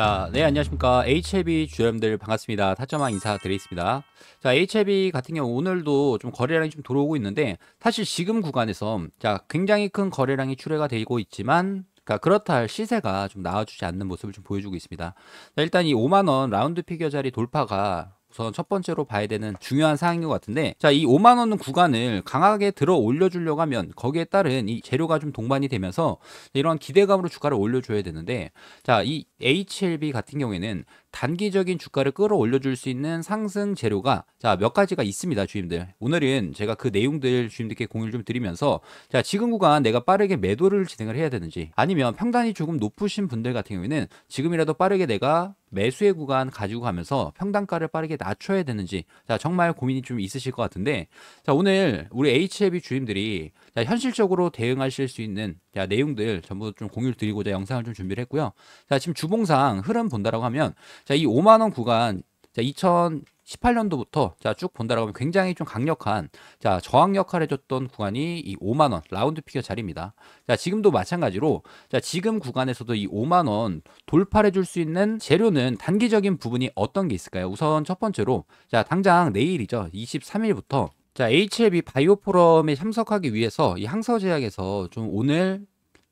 자, 네, 안녕하십니까. HLB 주염들 반갑습니다. 타점왕 인사드리겠습니다. 자, HLB 같은 경우 오늘도 좀 거래량이 좀 들어오고 있는데, 사실 지금 구간에서, 자, 굉장히 큰 거래량이 출회가 되고 있지만, 그러니까 그렇다 할 시세가 좀 나와주지 않는 모습을 좀 보여주고 있습니다. 자, 일단 이 5만원 라운드 피겨 자리 돌파가 우선 첫 번째로 봐야 되는 중요한 사항인 것 같은데 자 이 5만원 구간을 강하게 들어 올려주려고 하면 거기에 따른 이 재료가 좀 동반이 되면서 이런 기대감으로 주가를 올려줘야 되는데 자 이 HLB 같은 경우에는 단기적인 주가를 끌어올려줄 수 있는 상승 재료가 자 몇 가지가 있습니다 주임들 오늘은 제가 그 내용들 주임들께 공유를 좀 드리면서 자 지금 구간 내가 빠르게 매도를 진행을 해야 되는지 아니면 평단이 조금 높으신 분들 같은 경우에는 지금이라도 빠르게 내가 매수의 구간 가지고 가면서 평단가를 빠르게 낮춰야 되는지 자 정말 고민이 좀 있으실 것 같은데 자 오늘 우리 HLB 주임들이 자 현실적으로 대응하실 수 있는 자, 내용들 전부 좀 공유를 드리고자 영상을 좀 준비를 했고요. 자, 지금 주봉상 흐름 본다라고 하면 자, 이 5만 원 구간 자, 2018년도부터 자, 쭉 본다라고 하면 굉장히 좀 강력한 자, 저항 역할을 해줬던 구간이 이 5만 원 라운드 피겨 자리입니다. 자, 지금도 마찬가지로 자, 지금 구간에서도 이 5만 원 돌파해 줄수 있는 재료는 단기적인 부분이 어떤 게 있을까요? 우선 첫 번째로 자, 당장 내일이죠. 23일부터 자, HLB 바이오 포럼에 참석하기 위해서 이 항서제약에서 좀 오늘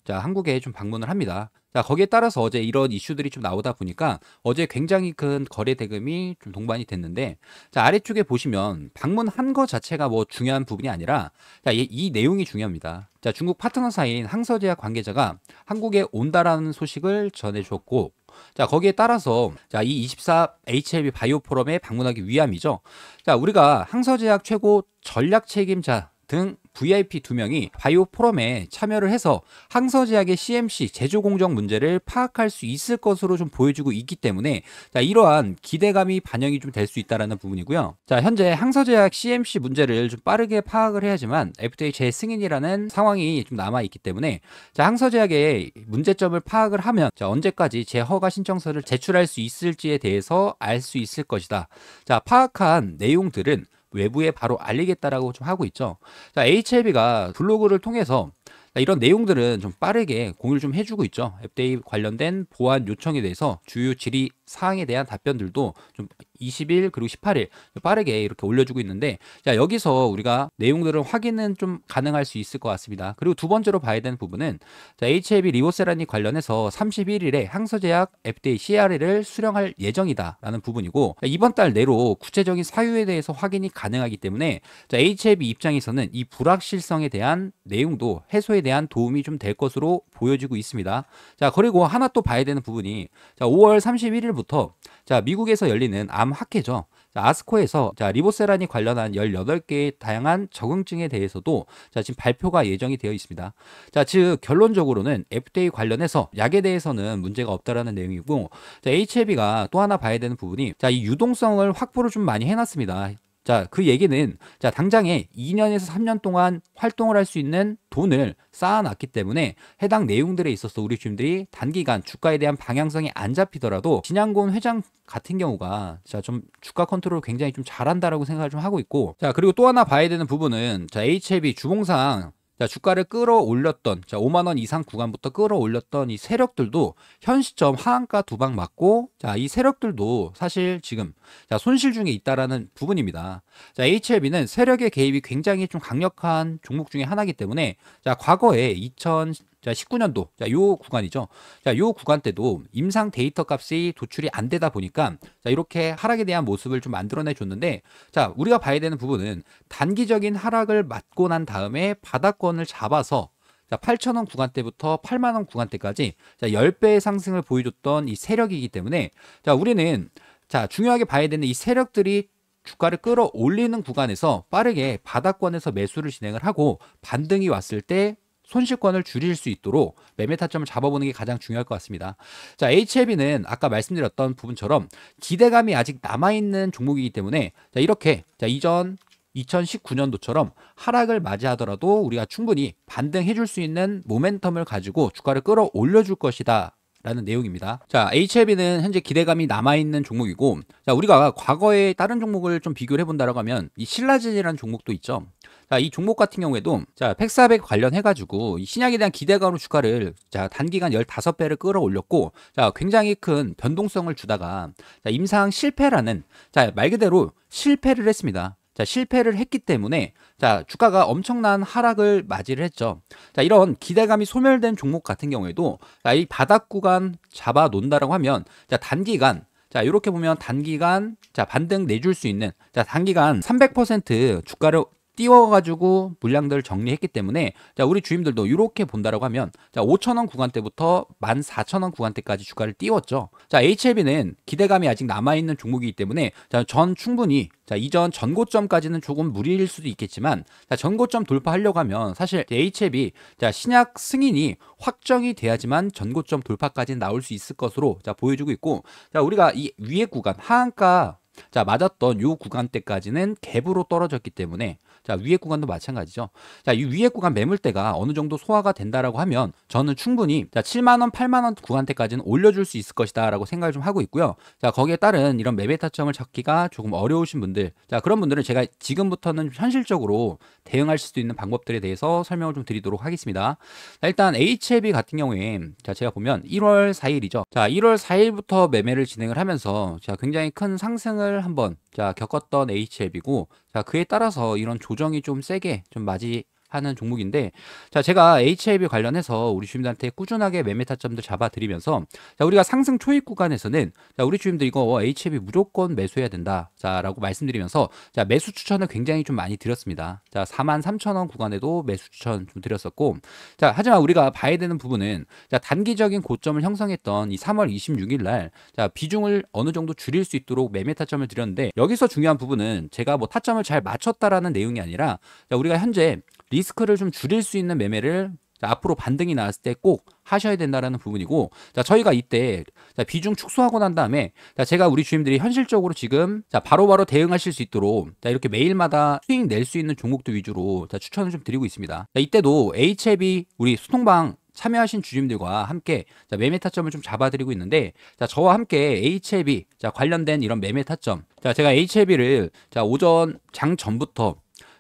자, 한국에 좀 방문을 합니다. 자, 거기에 따라서 어제 이런 이슈들이 좀 나오다 보니까 어제 굉장히 큰 거래 대금이 좀 동반이 됐는데 자, 아래쪽에 보시면 방문한 거 자체가 뭐 중요한 부분이 아니라 자, 이, 이 내용이 중요합니다. 자, 중국 파트너사인 항서제약 관계자가 한국에 온다라는 소식을 전해줬고 자, 거기에 따라서 자, 이 24 HLB 바이오 포럼에 방문하기 위함이죠. 자, 우리가 항서제약 최고 전략 책임자 등 VIP 두 명이 바이오 포럼에 참여를 해서 항서제약의 CMC 제조 공정 문제를 파악할 수 있을 것으로 좀 보여지고 있기 때문에 자, 이러한 기대감이 반영이 좀 될 수 있다라는 부분이고요. 자, 현재 항서제약 CMC 문제를 좀 빠르게 파악을 해야지만 FDA 재승인이라는 상황이 좀 남아 있기 때문에 자, 항서제약의 문제점을 파악을 하면 자, 언제까지 재허가 신청서를 제출할 수 있을지에 대해서 알 수 있을 것이다. 자, 파악한 내용들은 외부에 바로 알리겠다라고 좀 하고 있죠. 자, HLB가 블로그를 통해서 이런 내용들은 좀 빠르게 공유를 좀 해주고 있죠. 앱데이 관련된 보안 요청에 대해서 주요 질의 사항에 대한 답변들도 좀 20일 그리고 18일 빠르게 이렇게 올려주고 있는데 자 여기서 우리가 내용들을 확인은 좀 가능할 수 있을 것 같습니다. 그리고 두 번째로 봐야 되는 부분은 자, h i v 리보세라니 관련해서 31일에 항서제약 FDA CRL을 수령할 예정이다라는 부분이고 이번 달 내로 구체적인 사유에 대해서 확인이 가능하기 때문에 자, h i v 입장에서는 이 불확실성에 대한 내용도 해소에 대한 도움이 좀 될 것으로 보여지고 있습니다. 자, 그리고 하나 또 봐야 되는 부분이 자, 5월 31일부터 자, 미국에서 열리는 암 학회죠. 자, 아스코에서 자, 리보세란이 관련한 18개의 다양한 적응증에 대해서도 자, 지금 발표가 예정이 되어 있습니다. 자, 즉 결론적으로는 FDA 관련해서 약에 대해서는 문제가 없다라는 내용이고 자, HLB가 또 하나 봐야 되는 부분이 자, 이 유동성을 확보를 좀 많이 해 놨습니다. 자, 그 얘기는 자, 당장에 2년에서 3년 동안 활동을 할 수 있는 돈을 쌓아놨기 때문에 해당 내용들에 있어서 우리 주님들이 단기간 주가에 대한 방향성이 안 잡히더라도 진양곤 회장 같은 경우가 자, 좀 주가 컨트롤 을 굉장히 좀 잘한다라고 생각을 좀 하고 있고 자, 그리고 또 하나 봐야 되는 부분은 자, HLB 주봉상 자, 주가를 끌어올렸던 자, 5만 원 이상 구간부터 끌어올렸던 이 세력들도 현 시점 하한가 두 방 맞고 자, 이 세력들도 사실 지금 자, 손실 중에 있다라는 부분입니다. 자, HLB는 세력의 개입이 굉장히 좀 강력한 종목 중에 하나이기 때문에 자, 과거에 2000 자, 19년도. 자, 요 구간이죠. 자, 요 구간 때도 임상 데이터 값이 도출이 안 되다 보니까 자, 이렇게 하락에 대한 모습을 좀 만들어내 줬는데 자, 우리가 봐야 되는 부분은 단기적인 하락을 맞고 난 다음에 바닥권을 잡아서 자, 8,000원 구간때부터 8만원 구간때까지 자, 10배의 상승을 보여줬던 이 세력이기 때문에 자, 우리는 자, 중요하게 봐야 되는 이 세력들이 주가를 끌어올리는 구간에서 빠르게 바닥권에서 매수를 진행을 하고 반등이 왔을 때 손실권을 줄일 수 있도록 매매 타점을 잡아보는 게 가장 중요할 것 같습니다. 자, HLB는 e 아까 말씀드렸던 부분처럼 기대감이 아직 남아있는 종목이기 때문에 자, 이렇게 자, 이전 2019년도처럼 하락을 맞이하더라도 우리가 충분히 반등해 줄 수 있는 모멘텀을 가지고 주가를 끌어올려 줄 것이다 라는 내용입니다. 자, HLB는 현재 기대감이 남아있는 종목이고, 자, 우리가 과거에 다른 종목을 좀 비교를 해본다라고 하면, 이 신라젠이라는 종목도 있죠. 자, 이 종목 같은 경우에도, 자, 팩사백 관련해가지고, 신약에 대한 기대감으로 주가를, 자, 단기간 15배를 끌어올렸고, 자, 굉장히 큰 변동성을 주다가, 자, 임상 실패라는, 자, 말 그대로 실패를 했습니다. 자, 실패를 했기 때문에 자, 주가가 엄청난 하락을 맞이를 했죠. 자, 이런 기대감이 소멸된 종목 같은 경우에도 자, 이 바닥 구간 잡아 놓는다라고 하면 자, 단기간 자, 이렇게 보면 단기간 자, 반등 내줄 수 있는 자, 단기간 300% 주가를 띄워가지고 물량들 정리했기 때문에 자 우리 주임들도 이렇게 본다라고 하면 자 5천원 구간대부터 14,000원 구간대까지 주가를 띄웠죠. 자 HLB는 기대감이 아직 남아있는 종목이기 때문에 자전 충분히 자 이전 전고점까지는 조금 무리일 수도 있겠지만 자 전고점 돌파하려고 하면 사실 HLB 자 신약 승인이 확정이 돼야지만 전고점 돌파까지는 나올 수 있을 것으로 자 보여주고 있고 자 우리가 이위의 구간 하한가 자 맞았던 요 구간대까지는 갭으로 떨어졌기 때문에 자, 위에 구간도 마찬가지죠. 자, 이 위에 구간 매물대가 어느 정도 소화가 된다라고 하면 저는 충분히 자, 7만 원, 8만 원 구간대까지는 올려 줄수 있을 것이다라고 생각을 좀 하고 있고요. 자, 거기에 따른 이런 매매 타점을 찾기가 조금 어려우신 분들. 자, 그런 분들은 제가 지금부터는 현실적으로 대응할 수 있는 방법들에 대해서 설명을 좀 드리도록 하겠습니다. 자, 일단 HLB 같은 경우에 자, 제가 보면 1월 4일이죠. 자, 1월 4일부터 매매를 진행을 하면서 자, 굉장히 큰 상승을 한번 자, 겪었던 HLB고 자, 그에 따라서 이런 조정 우정이 좀 세게 좀 맞이 하는 종목인데 자 제가 h i v 관련해서 우리 주임들한테 꾸준하게 매매 타점들 잡아드리면서 자 우리가 상승 초입 구간에서는 자 우리 주임들 이거 h i v 무조건 매수해야 된다 자라고 말씀드리면서 자 매수 추천을 굉장히 좀 많이 드렸습니다 자 43,000원 구간에도 매수 추천 좀 드렸었고 자 하지만 우리가 봐야 되는 부분은 자 단기적인 고점을 형성했던 이 3월 26일 날자 비중을 어느 정도 줄일 수 있도록 매매 타점을 드렸는데 여기서 중요한 부분은 제가 뭐 타점을 잘 맞췄다라는 내용이 아니라 자 우리가 현재 리스크를 좀 줄일 수 있는 매매를 앞으로 반등이 나왔을 때 꼭 하셔야 된다라는 부분이고 자 저희가 이때 자, 비중 축소하고 난 다음에 자, 제가 우리 주임들이 현실적으로 지금 자 바로바로 바로 대응하실 수 있도록 자, 이렇게 매일마다 수익 낼 수 있는 종목들 위주로 자, 추천을 좀 드리고 있습니다 자, 이때도 HLB 우리 소통방 참여하신 주님들과 함께 자, 매매 타점을 좀 잡아드리고 있는데 자, 저와 함께 HLB 자, 관련된 이런 매매 타점 자, 제가 HLB를 자, 오전 장 전부터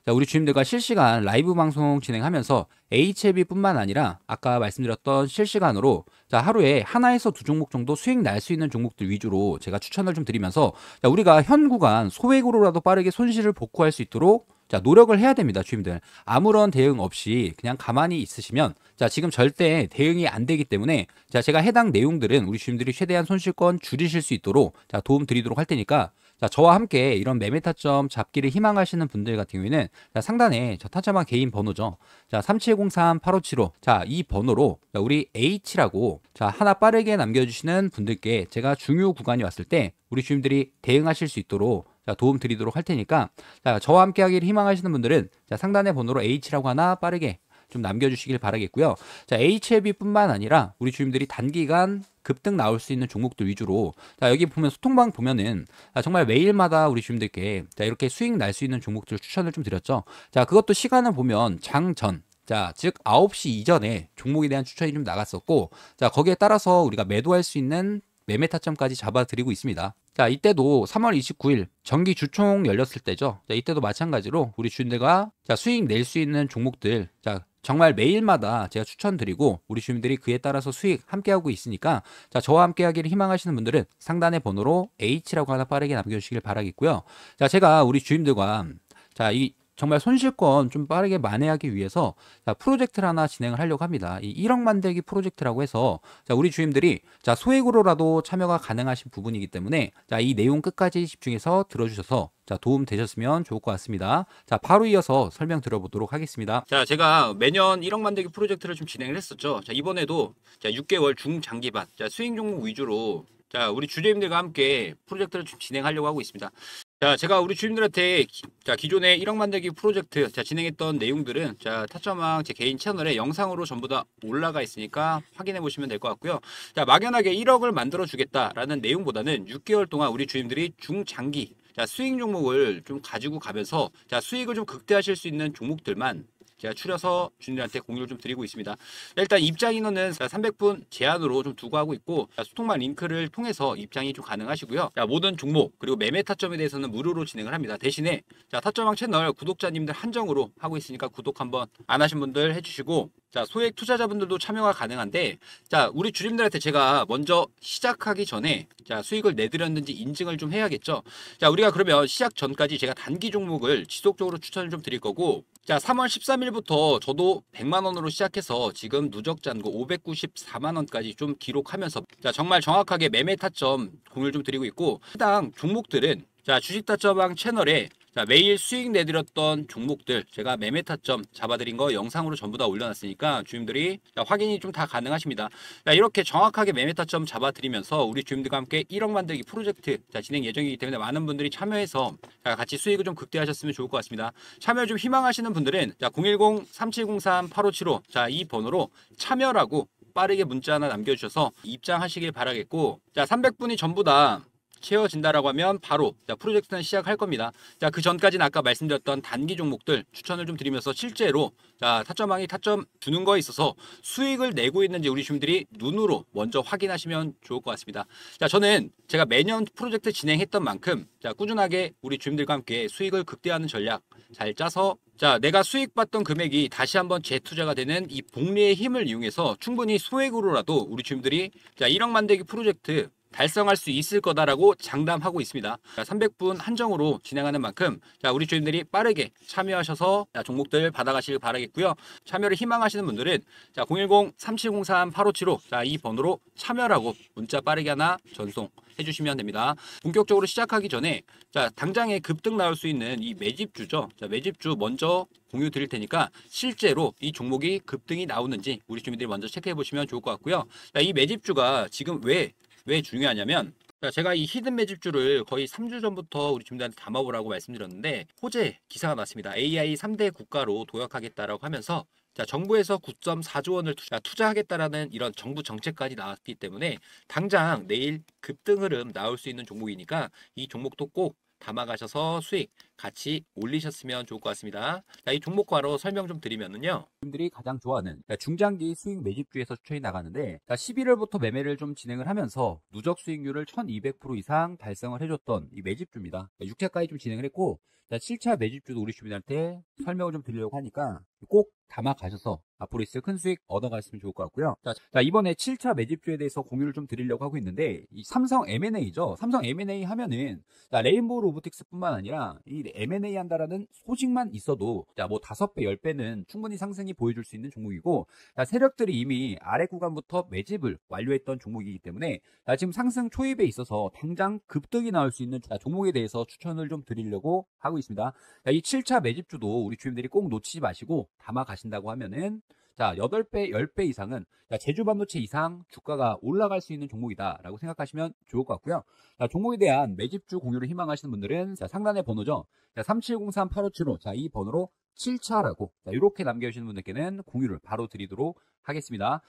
그러니까 우리 주임들과 실시간 라이브 방송 진행하면서 HLB뿐만 아니라 아까 말씀드렸던 실시간으로 자, 하루에 하나에서 두 종목 정도 수익 날 수 있는 종목들 위주로 제가 추천을 좀 드리면서 자, 우리가 현 구간 소액으로라도 빠르게 손실을 복구할 수 있도록 자, 노력을 해야 됩니다, 주임들. 아무런 대응 없이 그냥 가만히 있으시면, 자, 지금 절대 대응이 안 되기 때문에, 자, 제가 해당 내용들은 우리 주임들이 최대한 손실권 줄이실 수 있도록, 자, 도움 드리도록 할 테니까, 자, 저와 함께 이런 매매 타점 잡기를 희망하시는 분들 같은 경우에는 자, 상단에 저 타점한 개인 번호죠. 자, 3703-8575. 자, 이 번호로 자, 우리 H라고 자, 하나 빠르게 남겨주시는 분들께 제가 중요 구간이 왔을 때 우리 주임들이 대응하실 수 있도록 자, 도움 드리도록 할 테니까 자, 저와 함께 하기를 희망하시는 분들은 자, 상단의 번호로 H라고 하나 빠르게 좀 남겨주시길 바라겠고요. 자, HLB뿐만 아니라 우리 주임들이 단기간 급등 나올 수 있는 종목들 위주로 자 여기 보면 소통방 보면은 자, 아, 정말 매일마다 우리 주임들께 자 이렇게 수익 날 수 있는 종목들 추천을 좀 드렸죠 자 그것도 시간을 보면 장전 자, 즉 9시 이전에 종목에 대한 추천이 좀 나갔었고 자, 거기에 따라서 우리가 매도할 수 있는 매매 타점까지 잡아드리고 있습니다. 자, 이때도 3월 29일 정기 주총 열렸을 때죠. 자, 이때도 마찬가지로 우리 주인들과 자, 수익 낼 수 있는 종목들 자, 정말 매일마다 제가 추천드리고 우리 주민들이 그에 따라서 수익 함께하고 있으니까 자 저와 함께하기를 희망하시는 분들은 상단의 번호로 H라고 하나 빠르게 남겨주시길 바라겠고요. 자 제가 우리 주민들과 자이 정말 손실권 좀 빠르게 만회하기 위해서 자, 프로젝트를 하나 진행을 하려고 합니다. 이 1억 만들기 프로젝트라고 해서 자, 우리 주임들이 자, 소액으로라도 참여가 가능하신 부분이기 때문에 자, 이 내용 끝까지 집중해서 들어주셔서 자, 도움 되셨으면 좋을 것 같습니다. 자, 바로 이어서 설명 들어보도록 하겠습니다. 자, 제가 매년 1억 만들기 프로젝트를 좀 진행을 했었죠. 자, 이번에도 자, 6개월 중장기반 자, 수익 종목 위주로 자, 우리 주재님들과 함께 프로젝트를 좀 진행하려고 하고 있습니다. 자, 제가 우리 주민들한테 기, 자, 기존에 1억 만들기 프로젝트 자, 진행했던 내용들은 자, 타점왕 제 개인 채널에 영상으로 전부 다 올라가 있으니까 확인해 보시면 될 것 같고요. 자, 막연하게 1억을 만들어 주겠다라는 내용보다는 6개월 동안 우리 주님들이 중장기 자, 수익 종목을 좀 가지고 가면서 자, 수익을 좀 극대화하실 수 있는 종목들만 제가 추려서 주님들한테 공유를 좀 드리고 있습니다. 네, 일단 입장 인원은 300분 제한으로 좀 두고 하고 있고 소통만 링크를 통해서 입장이 좀 가능하시고요. 모든 종목 그리고 매매 타점에 대해서는 무료로 진행을 합니다. 대신에 타점왕 채널 구독자님들 한정으로 하고 있으니까 구독 한번 안 하신 분들 해주시고 자, 소액 투자자분들도 참여가 가능한데, 자, 우리 주주님들한테 제가 먼저 시작하기 전에, 자, 수익을 내드렸는지 인증을 좀 해야겠죠. 자, 우리가 그러면 시작 전까지 제가 단기 종목을 지속적으로 추천을 좀 드릴 거고, 자, 3월 13일부터 저도 100만원으로 시작해서 지금 누적잔고 594만원까지 좀 기록하면서, 자, 정말 정확하게 매매 타점 공유를 좀 드리고 있고, 해당 종목들은 자, 주식다짜방 채널에 자, 매일 수익 내드렸던 종목들 제가 매매 타점 잡아드린 거 영상으로 전부 다 올려놨으니까 주임들이 자, 확인이 좀 다 가능하십니다. 자, 이렇게 정확하게 매매 타점 잡아드리면서 우리 주임들과 함께 1억 만들기 프로젝트 자, 진행 예정이기 때문에 많은 분들이 참여해서 자, 같이 수익을 좀 극대하셨으면 좋을 것 같습니다. 참여 좀 희망하시는 분들은 010-3703-8575 자, 이 번호로 참여라고 빠르게 문자 하나 남겨주셔서 입장하시길 바라겠고 자 300분이 전부 다 채워진다라고 하면 바로 자, 프로젝트는 시작할 겁니다. 자, 그 전까지는 아까 말씀드렸던 단기 종목들 추천을 좀 드리면서 실제로 자, 타점왕이 타점 주는 거에 있어서 수익을 내고 있는지 우리 주민들이 눈으로 먼저 확인하시면 좋을 것 같습니다. 자, 저는 제가 매년 프로젝트 진행했던 만큼 자, 꾸준하게 우리 주민들과 함께 수익을 극대화하는 전략 잘 짜서 자, 내가 수익 받던 금액이 다시 한번 재투자가 되는 이 복리의 힘을 이용해서 충분히 소액으로라도 우리 주민들이 자, 1억 만들기 프로젝트 달성할 수 있을 거다라고 장담하고 있습니다. 300분 한정으로 진행하는 만큼 우리 주임들이 빠르게 참여하셔서 종목들 받아가시길 바라겠고요. 참여를 희망하시는 분들은 010-3703-8575 이 번호로 참여라고 문자 빠르게 하나 전송 해주시면 됩니다. 본격적으로 시작하기 전에 자 당장에 급등 나올 수 있는 이 매집주죠. 자 매집주 먼저 공유 드릴 테니까 실제로 이 종목이 급등이 나오는지 우리 주민들이 먼저 체크해 보시면 좋을 것 같고요. 자, 이 매집주가 지금 왜왜 중요하냐면 그러니까 제가 이 히든 매집주를 거의 3주 전부터 우리 주민들한테 담아보라고 말씀드렸는데 호재 기사가 났습니다. AI 3대 국가로 도약하겠다라고 하면서 자, 정부에서 9.4조 원을 아, 투자, 하겠다라는 이런 정부 정책까지 나왔기 때문에 당장 내일 급등 흐름 나올 수 있는 종목이니까 이 종목도 꼭 담아가셔서 수익 같이 올리셨으면 좋을 것 같습니다. 자, 이 종목과로 설명 좀 드리면은요. 분들이 가장 좋아하는 그러니까 중장기 수익 매집주에서 추천이 나가는데 11월부터 그러니까 매매를 좀 진행을 하면서 누적 수익률을 1200% 이상 달성을 해줬던 이 매집주입니다. 6차까지 그러니까 좀 진행을 했고 7차 매집주도 우리 주민한테 설명을 좀 드리려고 하니까 꼭 담아 가셔서 앞으로 있을 큰 수익 얻어가시면 좋을 것 같고요. 자, 이번에 7차 매집주에 대해서 공유를 좀 드리려고 하고 있는데 이 삼성 M&A죠. 삼성 M&A 하면은 자, 레인보우 로보틱스뿐만 아니라 이 M&A 한다라는 소식만 있어도 자뭐 5배, 10배는 충분히 상승이 보여줄 수 있는 종목이고 자, 세력들이 이미 아래 구간부터 매집을 완료했던 종목이기 때문에 자, 지금 상승 초입에 있어서 당장 급등이 나올 수 있는 종목에 대해서 추천을 좀 드리려고 하고 있습니다. 자, 이 7차 매집주도 우리 주임들이 꼭 놓치지 마시고 담아 가신다고 하면은 자, 8배, 10배 이상은 자, 제주 반도체 이상 주가가 올라갈 수 있는 종목이다라고 생각하시면 좋을 것 같고요. 자, 종목에 대한 매집주 공유를 희망하시는 분들은 자, 상단의 번호죠. 자, 3703-8575. 자, 이 번호로 7차라고 자, 이렇게 남겨주시는 분들께는 공유를 바로 드리도록 하겠습니다.